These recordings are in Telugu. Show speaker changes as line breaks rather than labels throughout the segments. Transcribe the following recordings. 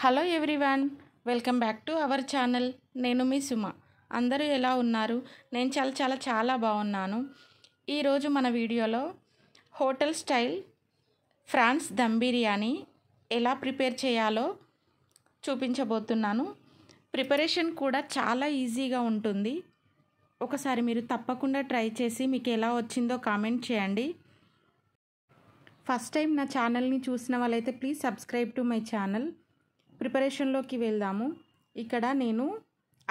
hello everyone welcome back to our channel నేను మీ సుమ అందరూ ఎలా ఉన్నారు నేను చాలా చాలా చాలా బాగున్నాను ఈరోజు మన వీడియోలో hotel style prawns dum biryani ఎలా ప్రిపేర్ చేయాలో చూపించబోతున్నాను ప్రిపరేషన్ కూడా చాలా ఈజీగా ఉంటుంది ఒకసారి మీరు తప్పకుండా ట్రై చేసి మీకు ఎలా వచ్చిందో కామెంట్ చేయండి ఫస్ట్ టైం నా ఛానల్ని చూసిన వాళ్ళైతే please subscribe to my channel ప్రిపరేషన్లోకి వెళ్దాము ఇక్కడ నేను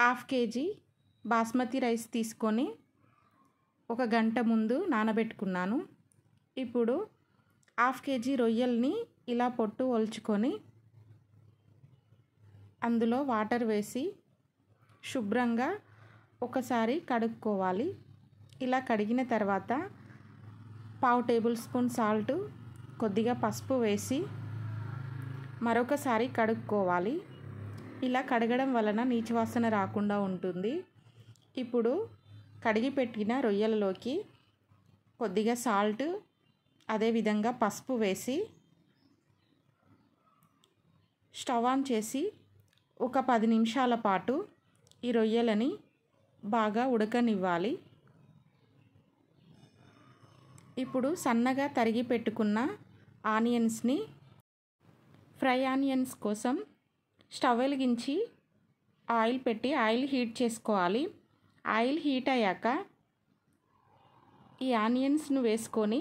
హాఫ్ కేజీ బాస్మతి రైస్ తీసుకొని ఒక గంట ముందు నానబెట్టుకున్నాను ఇప్పుడు హాఫ్ కేజీ రొయ్యల్ని ఇలా పొట్టు ఒలుచుకొని అందులో వాటర్ వేసి శుభ్రంగా ఒకసారి కడుక్కోవాలి ఇలా కడిగిన తర్వాత పావు టేబుల్ స్పూన్ సాల్ట్ కొద్దిగా పసుపు వేసి మరొకసారి కడుక్కోవాలి ఇలా కడగడం వలన నీచువాసన రాకుండా ఉంటుంది ఇప్పుడు కడిగి పెట్టిన రొయ్యలలోకి కొద్దిగా సాల్ట్ అదేవిధంగా పసుపు వేసి స్టవ్ ఆన్ చేసి ఒక పది నిమిషాల పాటు ఈ రొయ్యలని బాగా ఉడకనివ్వాలి ఇప్పుడు సన్నగా తరిగి పెట్టుకున్న ఆనియన్స్ని ఫ్రై ఆనియన్స్ కోసం స్టవ్ వెలిగించి ఆయిల్ పెట్టి ఆయిల్ హీట్ చేసుకోవాలి ఆయిల్ హీట్ అయ్యాక ఈ ఆనియన్స్ను వేసుకొని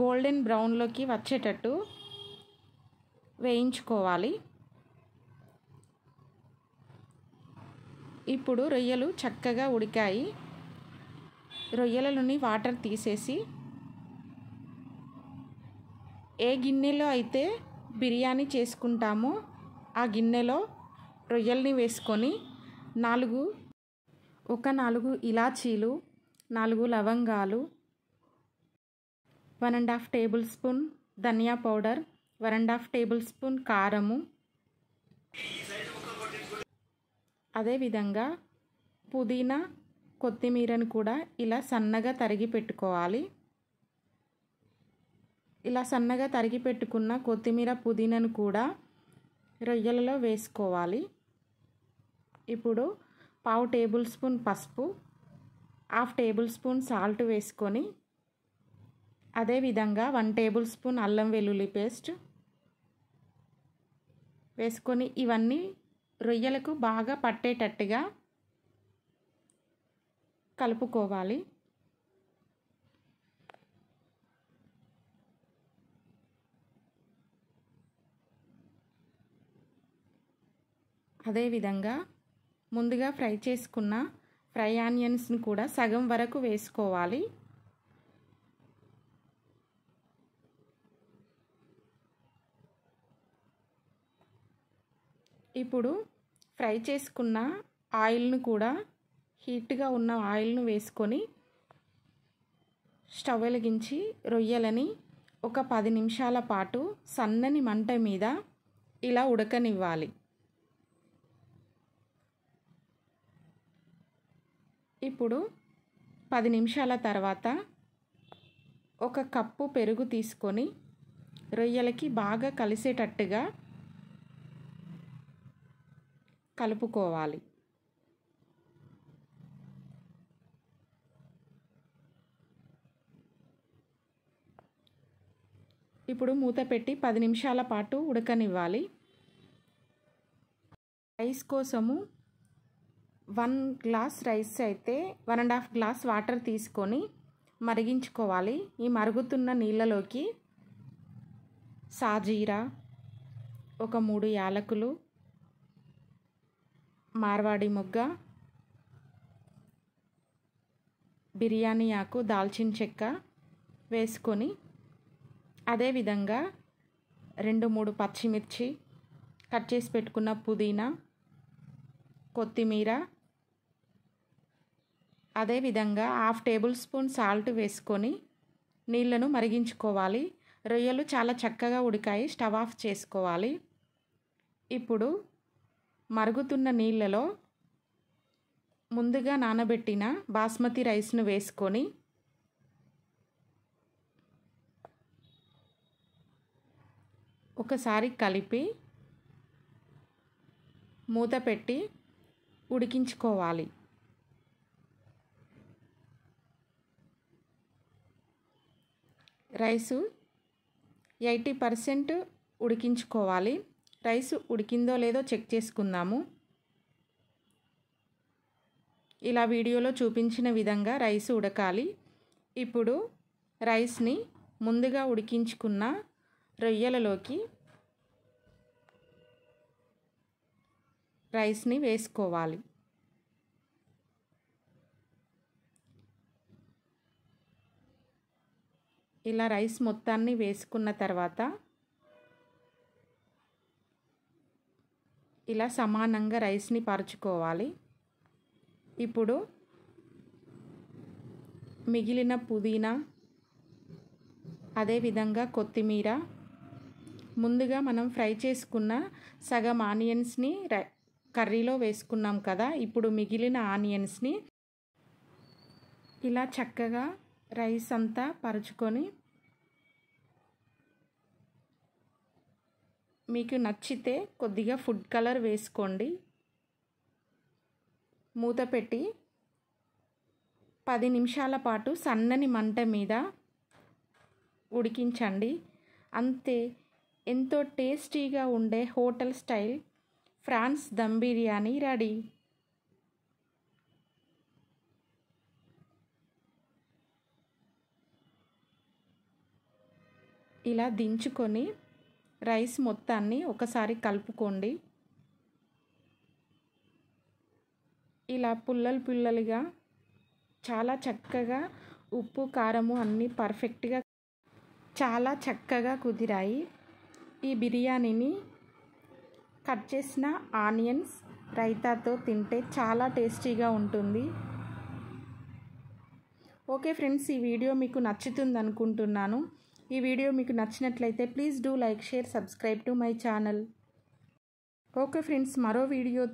గోల్డెన్ బ్రౌన్లోకి వచ్చేటట్టు వేయించుకోవాలి ఇప్పుడు రొయ్యలు చక్కగా ఉడికాయి రొయ్యలలోని వాటర్ తీసేసి ఏ గిన్నెలో అయితే బిర్యానీ చేసుకుంటామో ఆ గిన్నెలో రొయ్యల్ని వేసుకొని నాలుగు ఒక నాలుగు ఇలాచీలు నాలుగు లవంగాలు one and half tablespoon ధనియా powder one and half tablespoon కారము అదేవిధంగా పుదీనా కొత్తిమీరను కూడా ఇలా సన్నగా తరిగి పెట్టుకోవాలి ఇలా సన్నగా తరిగి పెట్టుకున్న కొత్తిమీర పుదీనాను కూడా రొయ్యలలో వేసుకోవాలి ఇప్పుడు పావు టేబుల్ స్పూన్ పసుపు హాఫ్ టేబుల్ స్పూన్ సాల్ట్ వేసుకొని అదేవిధంగా వన్ టేబుల్ స్పూన్ అల్లం వెల్లుల్లి పేస్ట్ వేసుకొని ఇవన్నీ రొయ్యలకు బాగా పట్టేటట్టుగా కలుపుకోవాలి అదేవిధంగా ముందుగా ఫ్రై చేసుకున్న ఫ్రై ఆనియన్స్ని కూడా సగం వరకు వేసుకోవాలి ఇప్పుడు ఫ్రై చేసుకున్న ఆయిల్ను కూడా హీట్గా ఉన్న ఆయిల్ను వేసుకొని స్టవ్ వెలిగించి రొయ్యలని ఒక పది నిమిషాల పాటు సన్నని మంట మీద ఇలా ఉడకనివ్వాలి ఇప్పుడు పది నిమిషాల తర్వాత ఒక కప్పు పెరుగు తీసుకొని రొయ్యలకి బాగా కలిసేటట్టుగా కలుపుకోవాలి ఇప్పుడు మూత పెట్టి పది నిమిషాల పాటు ఉడకనివ్వాలి రైస్ కోసము వన్ గ్లాస్ రైస్ అయితే one and half glass water తీసుకొని మరిగించుకోవాలి ఈ మరుగుతున్న నీళ్ళలోకి సాజీరా ఒక మూడు యాలకులు మార్వాడి మొగ్గ బిర్యానీ ఆకు దాల్చిన చెక్క వేసుకొని అదేవిధంగా రెండు మూడు పచ్చిమిర్చి కట్ చేసి పెట్టుకున్న పుదీనా కొత్తిమీర అదేవిధంగా హాఫ్ టేబుల్ స్పూన్ సాల్ట్ వేసుకొని నీళ్లను మరిగించుకోవాలి రొయ్యలు చాలా చక్కగా ఉడికాయి స్టవ్ ఆఫ్ చేసుకోవాలి ఇప్పుడు మరుగుతున్న నీళ్ళలో ముందుగా నానబెట్టిన బాస్మతి రైస్ను వేసుకొని ఒకసారి కలిపి మూత పెట్టి ఉడికించుకోవాలి రైసు ఎయిటీ పర్సెంట్ ఉడికించుకోవాలి రైస్ ఉడికిందో లేదో చెక్ చేసుకుందాము ఇలా వీడియోలో చూపించిన విధంగా రైస్ ఉడకాలి ఇప్పుడు రైస్ని ముందుగా ఉడికించుకున్న రొయ్యలలోకి రైస్ని వేసుకోవాలి ఇలా రైస్ మొత్తాన్ని వేసుకున్న తర్వాత ఇలా సమానంగా రైస్ని పరుచుకోవాలి ఇప్పుడు మిగిలిన పుదీనా అదేవిధంగా కొత్తిమీర ముందుగా మనం ఫ్రై చేసుకున్న సగం ఆనియన్స్ని కర్రీలో వేసుకున్నాం కదా ఇప్పుడు మిగిలిన ఆనియన్స్ని ఇలా చక్కగా రైస్ అంతా పరుచుకొని మీకు నచ్చితే కొద్దిగా ఫుడ్ కలర్ వేసుకోండి మూత పెట్టి పది నిమిషాల పాటు సన్నని మంట మీద ఉడికించండి అంతే ఎంతో టేస్టీగా ఉండే hotel style prawns dum biryani ready ఇలా దించుకొని రైస్ మొత్తాన్ని ఒకసారి కలుపుకోండి ఇలా పుల్లలు పుల్లలుగా చాలా చక్కగా ఉప్పు కారము అన్నీ పర్ఫెక్ట్గా చాలా చక్కగా కుదిరాయి ఈ బిర్యానీని కట్ చేసిన ఆనియన్స్ రైతాతో తింటే చాలా టేస్టీగా ఉంటుంది ఓకే ఫ్రెండ్స్ ఈ వీడియో మీకు నచ్చుతుంది అనుకుంటున్నాను ఈ వీడియో మీకు నచ్చినట్లయితే please do like share subscribe to my channel okay friends మరో వీడియో